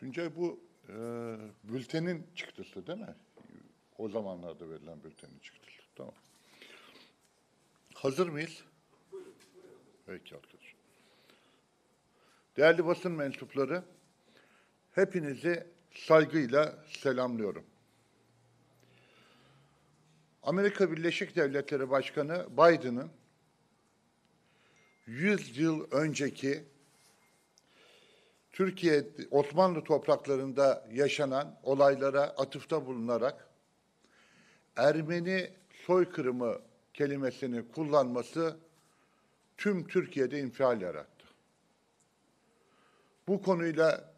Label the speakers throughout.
Speaker 1: Tuncay bu e, bültenin çıktısı değil mi? O zamanlarda verilen bültenin çıktısı. Tamam. Hazır mıyız? Peki arkadaşlar. Değerli basın mensupları, hepinizi saygıyla selamlıyorum. Amerika Birleşik Devletleri Başkanı Biden'ın 100 yıl önceki Türkiye Osmanlı topraklarında yaşanan olaylara atıfta bulunarak Ermeni soykırımı kelimesini kullanması tüm Türkiye'de infial yarattı. Bu konuyla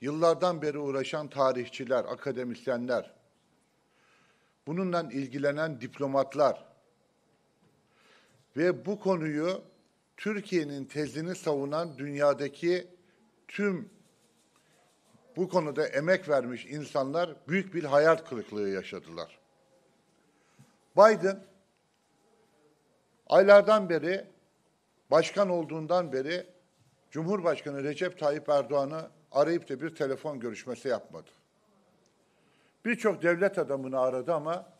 Speaker 1: yıllardan beri uğraşan tarihçiler, akademisyenler, bununla ilgilenen diplomatlar ve bu konuyu Türkiye'nin tezini savunan dünyadaki tüm bu konuda emek vermiş insanlar büyük bir hayal kırıklığı yaşadılar. Biden aylardan beri başkan olduğundan beri Cumhurbaşkanı Recep Tayyip Erdoğan'ı arayıp da bir telefon görüşmesi yapmadı. Birçok devlet adamını aradı ama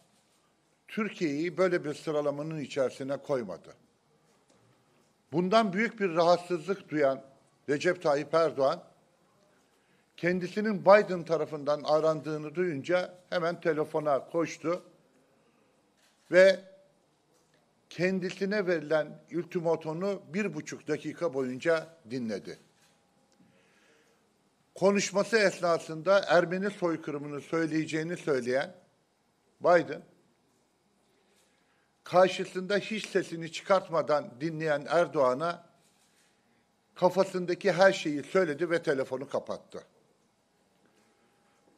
Speaker 1: Türkiye'yi böyle bir sıralamanın içerisine koymadı. Bundan büyük bir rahatsızlık duyan Recep Tayyip Erdoğan kendisinin Biden tarafından arandığını duyunca hemen telefona koştu ve kendisine verilen ultimatonu bir buçuk dakika boyunca dinledi. Konuşması esnasında Ermeni soykırımını söyleyeceğini söyleyen Biden, karşısında hiç sesini çıkartmadan dinleyen Erdoğan'a kafasındaki her şeyi söyledi ve telefonu kapattı.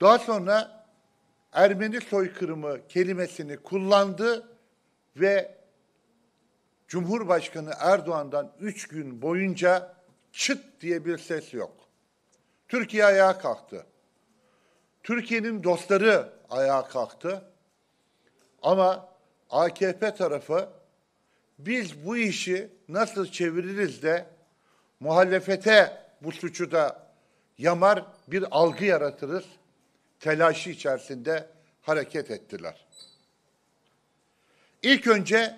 Speaker 1: Daha sonra Ermeni soykırımı kelimesini kullandı ve Cumhurbaşkanı Erdoğan'dan üç gün boyunca çıt diye bir ses yok. Türkiye ayağa kalktı. Türkiye'nin dostları ayağa kalktı. Ama AKP tarafı biz bu işi nasıl çeviririz de muhalefete bu suçu da yamar bir algı yaratılır. Telaşı içerisinde hareket ettiler. İlk önce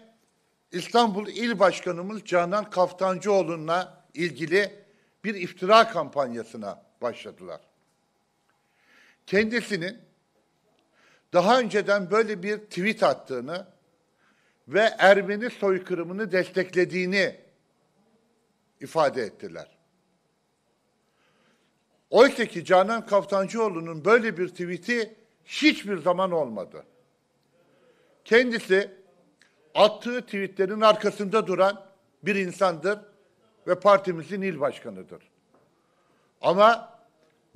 Speaker 1: İstanbul İl Başkanımız Canan Kaftancıoğlu'na ilgili bir iftira kampanyasına başladılar. Kendisinin daha önceden böyle bir tweet attığını ve Ermeni soykırımını desteklediğini ifade ettiler. Oysa ki Canan Kaftancıoğlu'nun böyle bir tweet'i hiçbir zaman olmadı. Kendisi attığı tweetlerin arkasında duran bir insandır ve partimizin il başkanıdır. Ama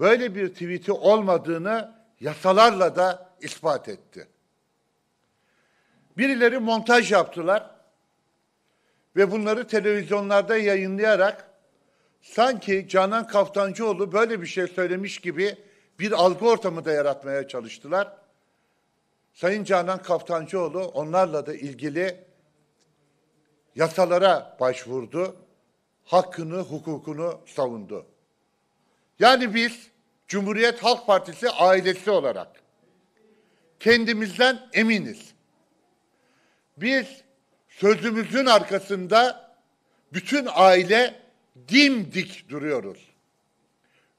Speaker 1: böyle bir tweet'i olmadığını yasalarla da ispat etti. Birileri montaj yaptılar ve bunları televizyonlarda yayınlayarak sanki Canan Kaftancıoğlu böyle bir şey söylemiş gibi bir algı ortamı da yaratmaya çalıştılar. Sayın Canan Kaftancıoğlu onlarla da ilgili yasalara başvurdu. Hakkını, hukukunu savundu. Yani biz Cumhuriyet Halk Partisi ailesi olarak kendimizden eminiz. Biz sözümüzün arkasında bütün aile dimdik duruyoruz.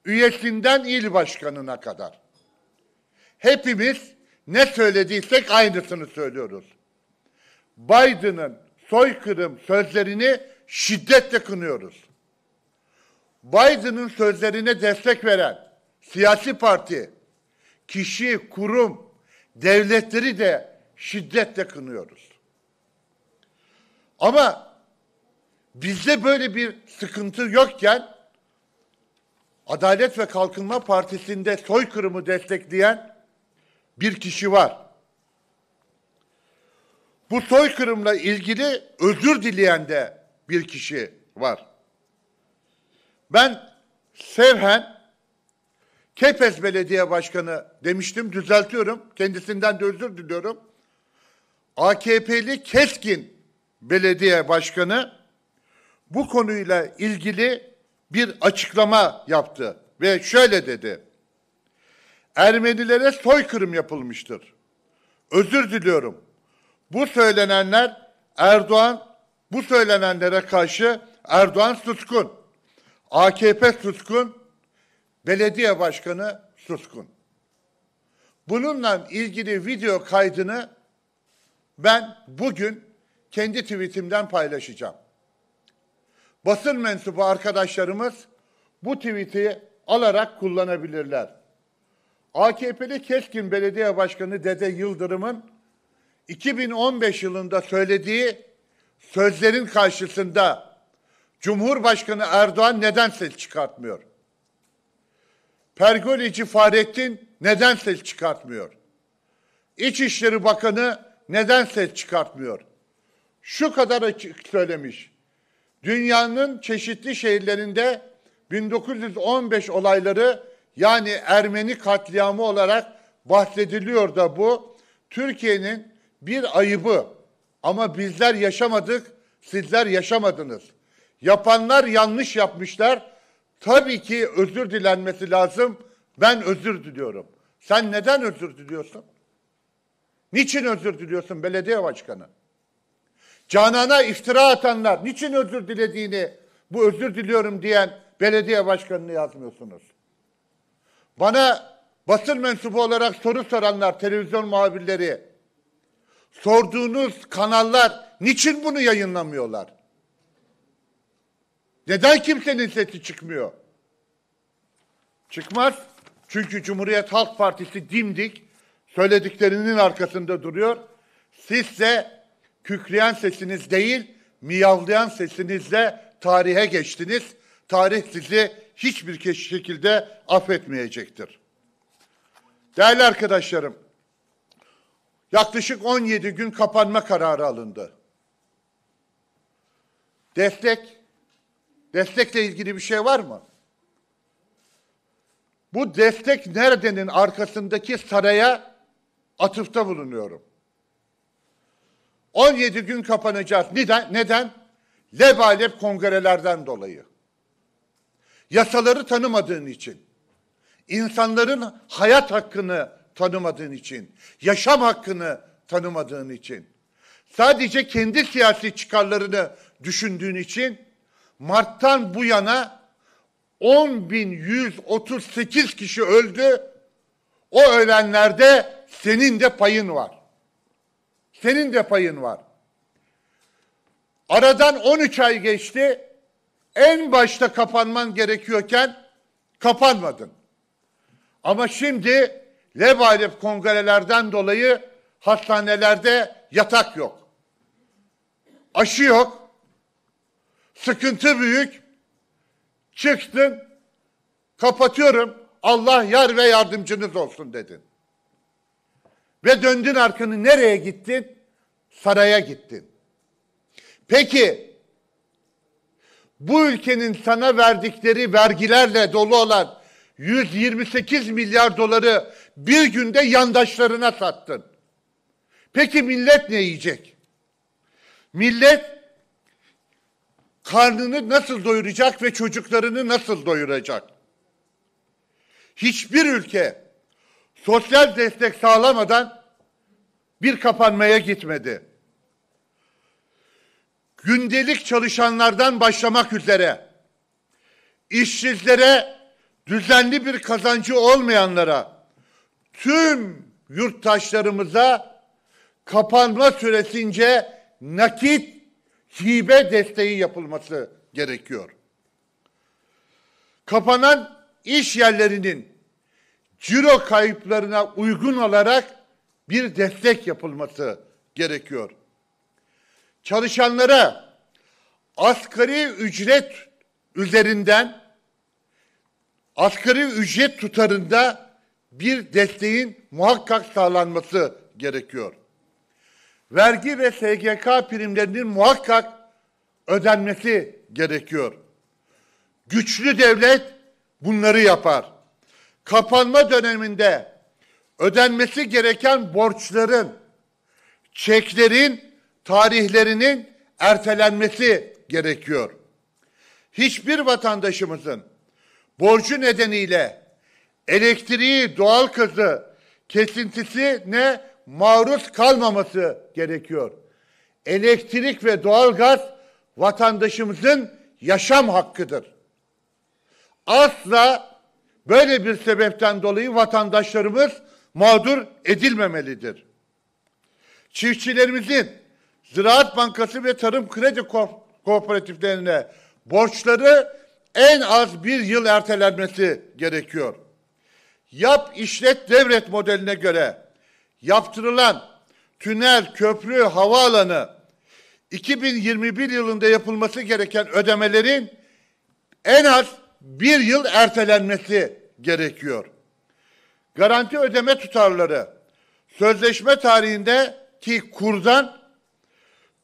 Speaker 1: Üyesinden il başkanına kadar. Hepimiz ne söylediysek aynısını söylüyoruz. Biden'ın soykırım sözlerini şiddetle kınıyoruz. Biden'ın sözlerine destek veren siyasi parti, kişi, kurum, devletleri de şiddetle kınıyoruz. Ama bizde böyle bir sıkıntı yokken Adalet ve Kalkınma Partisi'nde soykırımı destekleyen bir kişi var. Bu soykırımla ilgili özür dileyen de bir kişi var. Ben sevhen Kepez Belediye Başkanı demiştim, düzeltiyorum. Kendisinden de özür diliyorum. AKP'li Keskin belediye başkanı bu konuyla ilgili bir açıklama yaptı ve şöyle dedi. Ermenilere soykırım yapılmıştır. Özür diliyorum. Bu söylenenler Erdoğan bu söylenenlere karşı Erdoğan suskun. AKP suskun. Belediye başkanı suskun. Bununla ilgili video kaydını ben bugün kendi tweetimden paylaşacağım. Basın mensubu arkadaşlarımız bu tweet'i alarak kullanabilirler. AKP'li Keskin Belediye Başkanı Dede Yıldırım'ın 2015 yılında söylediği sözlerin karşısında Cumhurbaşkanı Erdoğan neden ses çıkartmıyor? Pergolici Fahrettin neden ses çıkartmıyor? İçişleri Bakanı neden ses çıkartmıyor? şu kadar açık söylemiş. Dünyanın çeşitli şehirlerinde 1915 olayları yani Ermeni katliamı olarak bahsediliyor da bu Türkiye'nin bir ayıbı. Ama bizler yaşamadık, sizler yaşamadınız. Yapanlar yanlış yapmışlar. Tabii ki özür dilenmesi lazım. Ben özür diliyorum. Sen neden özür diliyorsun? Niçin özür diliyorsun belediye başkanı? Canan'a iftira atanlar niçin özür dilediğini bu özür diliyorum diyen belediye başkanını yazmıyorsunuz. Bana basın mensubu olarak soru soranlar, televizyon muhabirleri, sorduğunuz kanallar niçin bunu yayınlamıyorlar? Neden kimsenin sesi çıkmıyor? Çıkmaz. Çünkü Cumhuriyet Halk Partisi dimdik söylediklerinin arkasında duruyor. Siz Sizse kükreyen sesiniz değil, miyavlayan sesinizle tarihe geçtiniz. Tarih sizi hiçbir şekilde affetmeyecektir. Değerli arkadaşlarım, yaklaşık 17 gün kapanma kararı alındı. Destek, destekle ilgili bir şey var mı? Bu destek neredenin arkasındaki saraya atıfta bulunuyorum. 17 gün kapanacak. Neden? Neden? Lebalep kongrelerden dolayı. Yasaları tanımadığın için. insanların hayat hakkını tanımadığın için. Yaşam hakkını tanımadığın için. Sadece kendi siyasi çıkarlarını düşündüğün için Mart'tan bu yana 10.138 kişi öldü. O ölenlerde senin de payın var. Senin de payın var. Aradan 13 ay geçti. En başta kapanman gerekiyorken kapanmadın. Ama şimdi lebalep kongrelerden dolayı hastanelerde yatak yok. Aşı yok. Sıkıntı büyük. Çıktın. Kapatıyorum. Allah yar ve yardımcınız olsun dedin. Ve döndün arkanı nereye gittin? Saraya gittin. Peki bu ülkenin sana verdikleri vergilerle dolu olan 128 milyar doları bir günde yandaşlarına sattın. Peki millet ne yiyecek? Millet karnını nasıl doyuracak ve çocuklarını nasıl doyuracak? Hiçbir ülke sosyal destek sağlamadan bir kapanmaya gitmedi. Gündelik çalışanlardan başlamak üzere işsizlere, düzenli bir kazancı olmayanlara, tüm yurttaşlarımıza kapanma süresince nakit hibe desteği yapılması gerekiyor. Kapanan iş yerlerinin ciro kayıplarına uygun olarak bir destek yapılması gerekiyor. Çalışanlara asgari ücret üzerinden asgari ücret tutarında bir desteğin muhakkak sağlanması gerekiyor. Vergi ve SGK primlerinin muhakkak ödenmesi gerekiyor. Güçlü devlet bunları yapar kapanma döneminde ödenmesi gereken borçların, çeklerin tarihlerinin ertelenmesi gerekiyor. Hiçbir vatandaşımızın borcu nedeniyle elektriği, doğal gazı kesintisine maruz kalmaması gerekiyor. Elektrik ve doğal gaz vatandaşımızın yaşam hakkıdır. Asla Böyle bir sebepten dolayı vatandaşlarımız mağdur edilmemelidir. Çiftçilerimizin Ziraat Bankası ve Tarım Kredi Ko Kooperatiflerine borçları en az bir yıl ertelenmesi gerekiyor. Yap işlet devret modeline göre yaptırılan tünel, köprü, havaalanı 2021 yılında yapılması gereken ödemelerin en az bir yıl ertelenmesi gerekiyor. Garanti ödeme tutarları sözleşme tarihindeki kurdan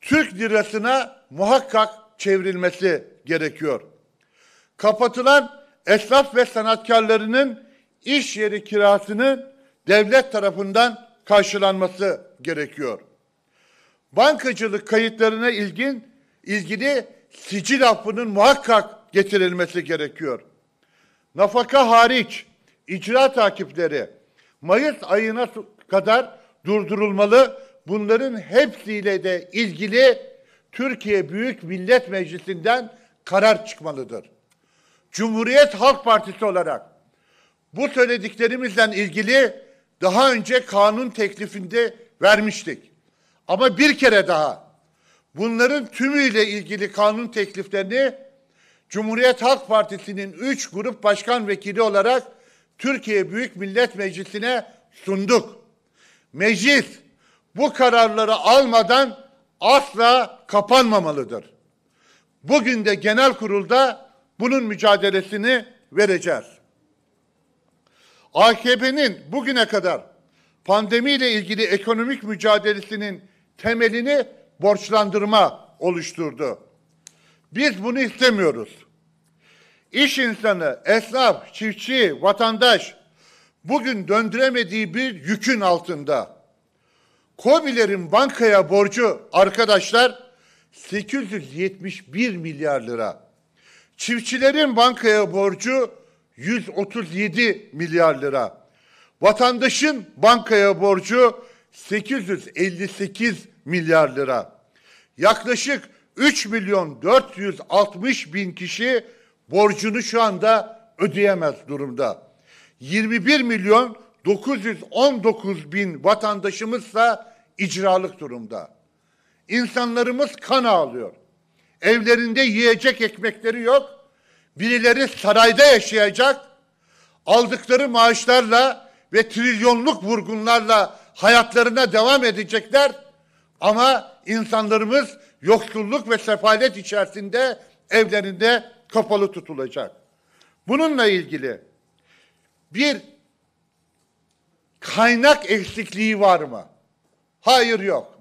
Speaker 1: Türk lirasına muhakkak çevrilmesi gerekiyor. Kapatılan esnaf ve sanatkarlarının iş yeri kirasının devlet tarafından karşılanması gerekiyor. Bankacılık kayıtlarına ilgin ilgili sicil affının muhakkak getirilmesi gerekiyor. Nafaka hariç icra takipleri Mayıs ayına kadar durdurulmalı. Bunların hepsiyle de ilgili Türkiye Büyük Millet Meclisi'nden karar çıkmalıdır. Cumhuriyet Halk Partisi olarak bu söylediklerimizden ilgili daha önce kanun teklifinde vermiştik. Ama bir kere daha bunların tümüyle ilgili kanun tekliflerini Cumhuriyet Halk Partisi'nin 3 grup başkan vekili olarak Türkiye Büyük Millet Meclisi'ne sunduk. Meclis bu kararları almadan asla kapanmamalıdır. Bugün de genel kurulda bunun mücadelesini vereceğiz. AKP'nin bugüne kadar pandemiyle ilgili ekonomik mücadelesinin temelini borçlandırma oluşturdu. Biz bunu istemiyoruz. İş insanı, esnaf, çiftçi, vatandaş bugün döndüremediği bir yükün altında. Kobilerin bankaya borcu arkadaşlar 871 milyar lira. Çiftçilerin bankaya borcu 137 milyar lira. Vatandaşın bankaya borcu 858 milyar lira. Yaklaşık 3 milyon 460 bin kişi borcunu şu anda ödeyemez durumda. 21 milyon 919 bin vatandaşımızsa icralık durumda. İnsanlarımız kan ağlıyor. Evlerinde yiyecek ekmekleri yok. Birileri sarayda yaşayacak. Aldıkları maaşlarla ve trilyonluk vurgunlarla hayatlarına devam edecekler. Ama insanlarımız yoksulluk ve sefalet içerisinde evlerinde kapalı tutulacak. Bununla ilgili bir kaynak eksikliği var mı? Hayır yok.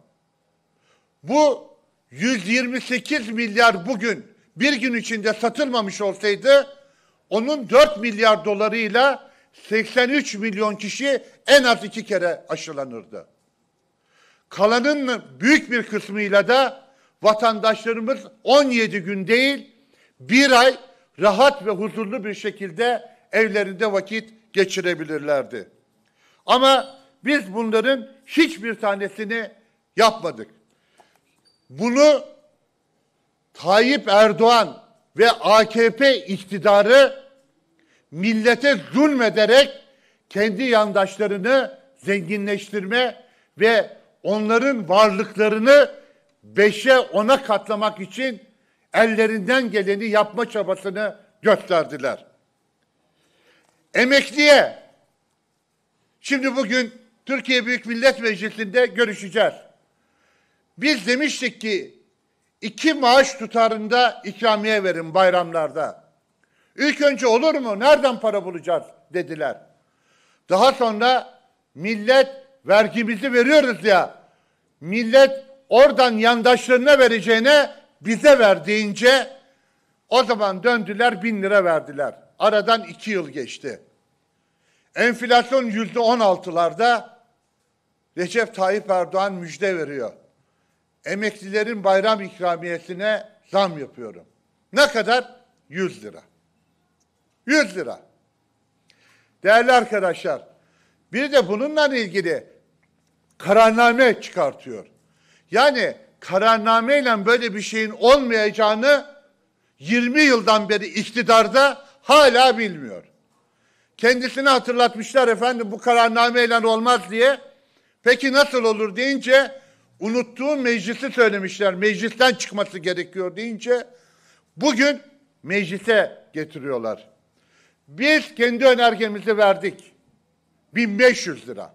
Speaker 1: Bu 128 milyar bugün bir gün içinde satılmamış olsaydı onun 4 milyar dolarıyla 83 milyon kişi en az iki kere aşılanırdı. Kalanın büyük bir kısmıyla da vatandaşlarımız 17 gün değil bir ay rahat ve huzurlu bir şekilde evlerinde vakit geçirebilirlerdi. Ama biz bunların hiçbir tanesini yapmadık. Bunu Tayyip Erdoğan ve AKP iktidarı millete zulmederek kendi yandaşlarını zenginleştirme ve onların varlıklarını beşe ona katlamak için ellerinden geleni yapma çabasını gösterdiler. Emekliye, şimdi bugün Türkiye Büyük Millet Meclisi'nde görüşeceğiz. Biz demiştik ki iki maaş tutarında ikramiye verin bayramlarda. İlk önce olur mu? Nereden para bulacağız dediler. Daha sonra millet vergimizi veriyoruz ya. Millet oradan yandaşlarına vereceğine bize verdiğince o zaman döndüler bin lira verdiler. Aradan iki yıl geçti. Enflasyon yüzde on altılarda Recep Tayyip Erdoğan müjde veriyor. Emeklilerin bayram ikramiyesine zam yapıyorum. Ne kadar? Yüz lira. Yüz lira. Değerli arkadaşlar, bir de bununla ilgili kararname çıkartıyor. Yani kararnameyle böyle bir şeyin olmayacağını 20 yıldan beri iktidarda hala bilmiyor. Kendisini hatırlatmışlar efendim bu kararnameyle olmaz diye. Peki nasıl olur deyince unuttuğu meclisi söylemişler. Meclisten çıkması gerekiyor deyince bugün meclise getiriyorlar. Biz kendi önergemizi verdik. 1500 lira.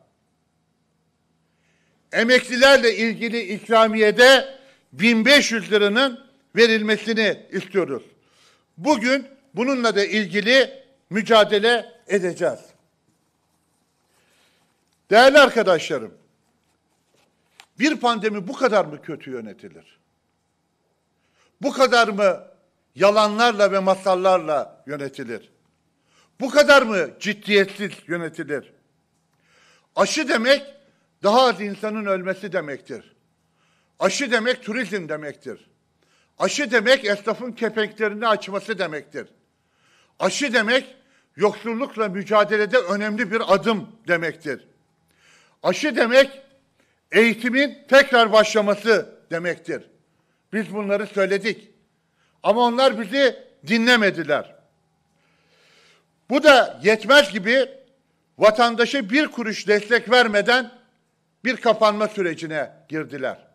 Speaker 1: Emeklilerle ilgili ikramiyede 1500 liranın verilmesini istiyoruz. Bugün bununla da ilgili mücadele edeceğiz. Değerli arkadaşlarım, bir pandemi bu kadar mı kötü yönetilir? Bu kadar mı yalanlarla ve masallarla yönetilir? Bu kadar mı ciddiyetsiz yönetilir? Aşı demek daha az insanın ölmesi demektir. Aşı demek turizm demektir. Aşı demek esnafın kepenklerini açması demektir. Aşı demek yoksullukla mücadelede önemli bir adım demektir. Aşı demek eğitimin tekrar başlaması demektir. Biz bunları söyledik. Ama onlar bizi dinlemediler. Bu da yetmez gibi vatandaşa bir kuruş destek vermeden bir kapanma sürecine girdiler.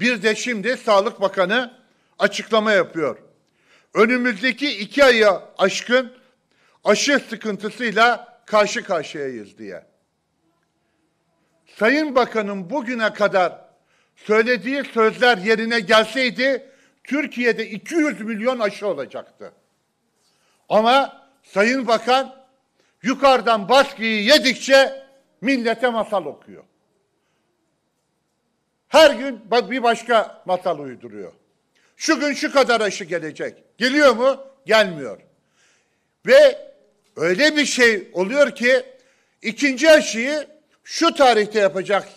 Speaker 1: Bir de şimdi Sağlık Bakanı açıklama yapıyor. Önümüzdeki iki ayı aşkın aşı sıkıntısıyla karşı karşıyayız diye. Sayın Bakan'ın bugüne kadar söylediği sözler yerine gelseydi Türkiye'de 200 milyon aşı olacaktı. Ama Sayın Bakan yukarıdan baskıyı yedikçe millete masal okuyor. Her gün bir başka masal uyduruyor. Şu gün şu kadar aşı gelecek. Geliyor mu? Gelmiyor. Ve öyle bir şey oluyor ki ikinci aşıyı şu tarihte yapacak.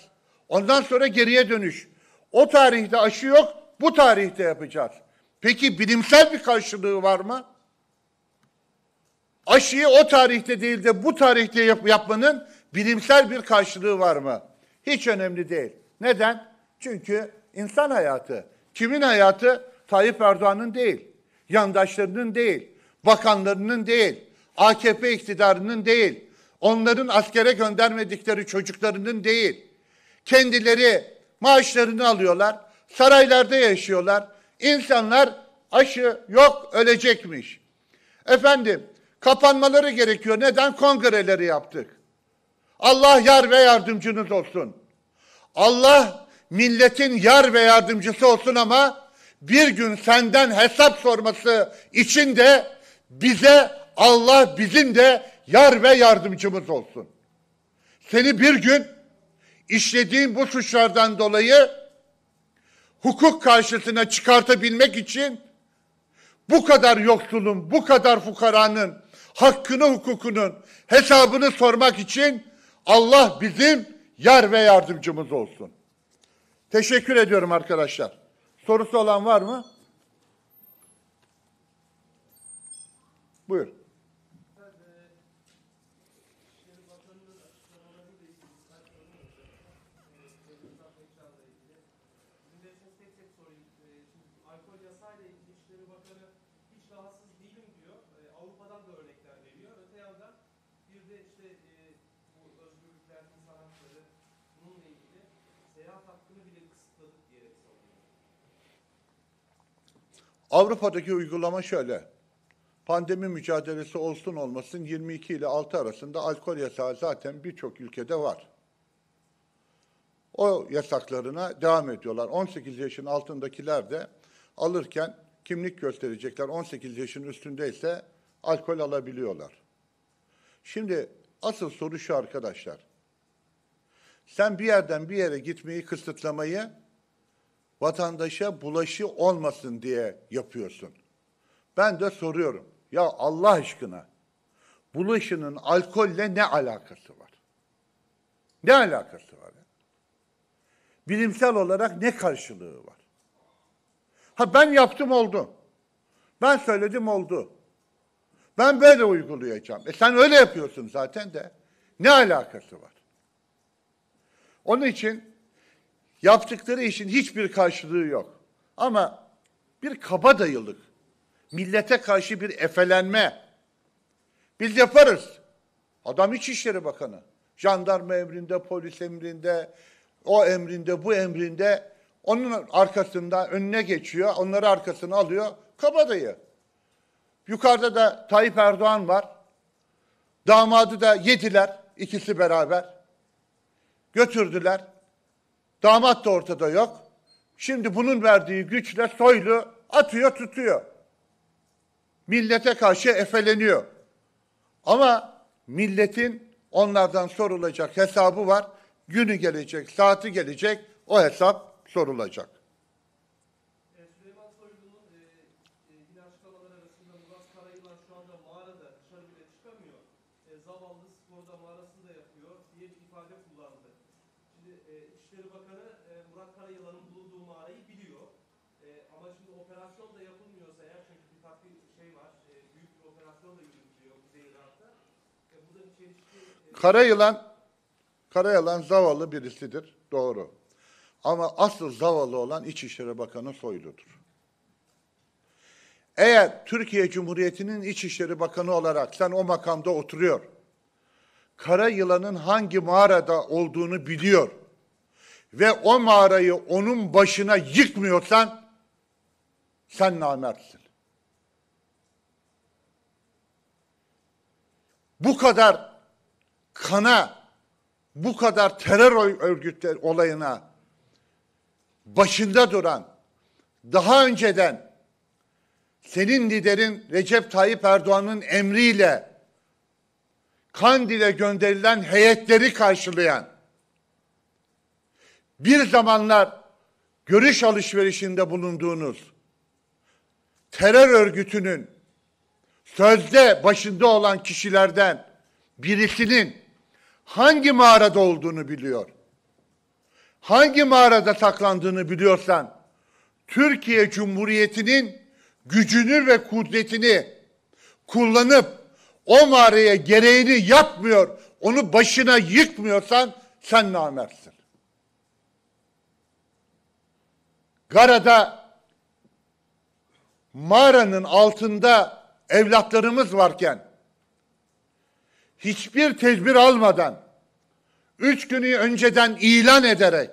Speaker 1: Ondan sonra geriye dönüş. O tarihte aşı yok, bu tarihte yapacağız. Peki bilimsel bir karşılığı var mı? aşıyı o tarihte değil de bu tarihte yap- yapmanın bilimsel bir karşılığı var mı? Hiç önemli değil. Neden? Çünkü insan hayatı, kimin hayatı? Tayyip Erdoğan'ın değil, yandaşlarının değil, bakanlarının değil, AKP iktidarının değil, onların askere göndermedikleri çocuklarının değil. Kendileri maaşlarını alıyorlar, saraylarda yaşıyorlar. İnsanlar aşı yok ölecekmiş. Efendim Kapanmaları gerekiyor. Neden? Kongreleri yaptık. Allah yar ve yardımcınız olsun. Allah milletin yar ve yardımcısı olsun ama bir gün senden hesap sorması için de bize Allah bizim de yar ve yardımcımız olsun. Seni bir gün işlediğin bu suçlardan dolayı hukuk karşısına çıkartabilmek için bu kadar yoksulun, bu kadar fukaranın hakkını hukukunun hesabını sormak için Allah bizim yar ve yardımcımız olsun. Teşekkür ediyorum arkadaşlar. Sorusu olan var mı? Buyur. alkol yasayla ilgili İçişleri Bakanı hiç rahatsız de işte e, bu özgürlükler, insan hakları bununla ilgili seyahat hakkını bile kısıtladık diyerek savunuyor. Avrupa'daki uygulama şöyle. Pandemi mücadelesi olsun olmasın 22 ile 6 arasında alkol yasağı zaten birçok ülkede var. O yasaklarına devam ediyorlar. 18 yaşın altındakiler de alırken kimlik gösterecekler. 18 yaşın üstünde ise alkol alabiliyorlar. Şimdi asıl soru şu arkadaşlar. Sen bir yerden bir yere gitmeyi kısıtlamayı vatandaşa bulaşı olmasın diye yapıyorsun. Ben de soruyorum. Ya Allah aşkına bulaşının alkolle ne alakası var? Ne alakası var? Bilimsel olarak ne karşılığı var? Ha ben yaptım oldu. Ben söyledim oldu. Ben böyle uygulayacağım. E sen öyle yapıyorsun zaten de. Ne alakası var? Onun için yaptıkları işin hiçbir karşılığı yok. Ama bir kaba dayılık, millete karşı bir efelenme. Biz yaparız. Adam İçişleri Bakanı. Jandarma emrinde, polis emrinde, o emrinde, bu emrinde onun arkasından önüne geçiyor, onları arkasına alıyor. Kabadayı. Yukarıda da Tayyip Erdoğan var. Damadı da yediler ikisi beraber. Götürdüler. Damat da ortada yok. Şimdi bunun verdiği güçle Soylu atıyor tutuyor. Millete karşı efeleniyor. Ama milletin onlardan sorulacak hesabı var. Günü gelecek, saati gelecek, o hesap sorulacak. Kara yılan, kara yılan zavallı birisidir, doğru. Ama asıl zavallı olan İçişleri Bakanı Soylu'dur. Eğer Türkiye Cumhuriyeti'nin İçişleri Bakanı olarak sen o makamda oturuyor, kara yılanın hangi mağarada olduğunu biliyor ve o mağarayı onun başına yıkmıyorsan sen namertsin. Bu kadar kana bu kadar terör örgütler olayına başında duran daha önceden senin liderin Recep Tayyip Erdoğan'ın emriyle Kandil'e gönderilen heyetleri karşılayan bir zamanlar görüş alışverişinde bulunduğunuz terör örgütünün sözde başında olan kişilerden birisinin hangi mağarada olduğunu biliyor. Hangi mağarada saklandığını biliyorsan, Türkiye Cumhuriyeti'nin gücünü ve kudretini kullanıp o mağaraya gereğini yapmıyor, onu başına yıkmıyorsan sen namertsin. Gara'da mağaranın altında evlatlarımız varken hiçbir tedbir almadan, üç günü önceden ilan ederek,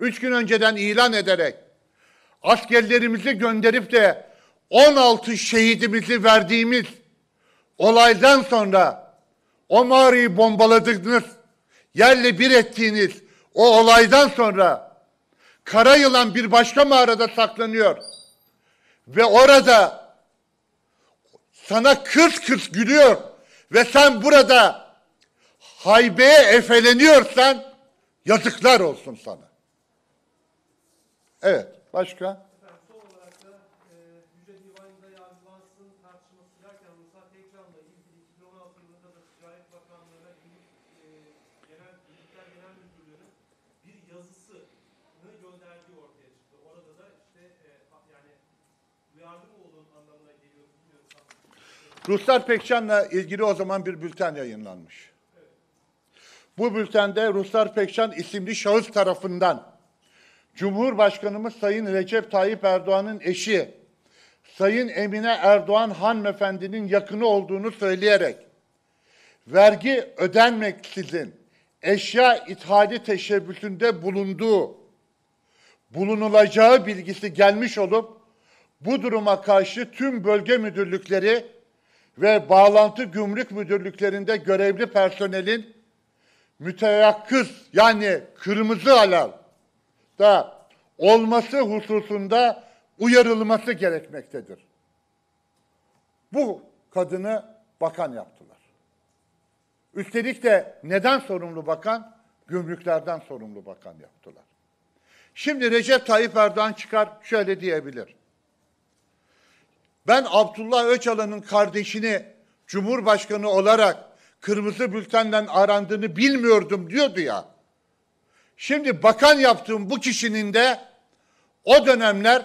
Speaker 1: üç gün önceden ilan ederek, askerlerimizi gönderip de 16 şehidimizi verdiğimiz olaydan sonra o mağarayı bombaladığınız, yerle bir ettiğiniz o olaydan sonra kara yılan bir başka mağarada saklanıyor. Ve orada sana kırs kırs gülüyor ve sen burada haybeye efeleniyorsan yazıklar olsun sana. Evet, başka? Ruslar Pekcan'la ilgili o zaman bir bülten yayınlanmış. Bu bültende Ruslar Pekcan isimli şahıs tarafından Cumhurbaşkanımız Sayın Recep Tayyip Erdoğan'ın eşi Sayın Emine Erdoğan hanımefendinin yakını olduğunu söyleyerek vergi ödenmeksizin eşya ithali teşebbüsünde bulunduğu bulunulacağı bilgisi gelmiş olup bu duruma karşı tüm bölge müdürlükleri ve bağlantı gümrük müdürlüklerinde görevli personelin müteyakkız yani kırmızı alarm da olması hususunda uyarılması gerekmektedir. Bu kadını bakan yaptılar. Üstelik de neden sorumlu bakan? Gümrüklerden sorumlu bakan yaptılar. Şimdi Recep Tayyip Erdoğan çıkar şöyle diyebilir. Ben Abdullah Öcalan'ın kardeşini Cumhurbaşkanı olarak kırmızı bültenden arandığını bilmiyordum diyordu ya. Şimdi bakan yaptığım bu kişinin de o dönemler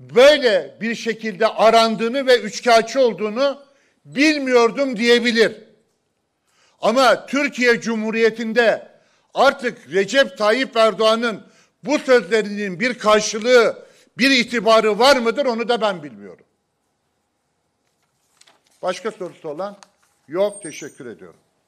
Speaker 1: böyle bir şekilde arandığını ve üçkağıtçı olduğunu bilmiyordum diyebilir. Ama Türkiye Cumhuriyeti'nde artık Recep Tayyip Erdoğan'ın bu sözlerinin bir karşılığı, bir itibarı var mıdır onu da ben bilmiyorum. Başka sorusu olan yok. Teşekkür ediyorum.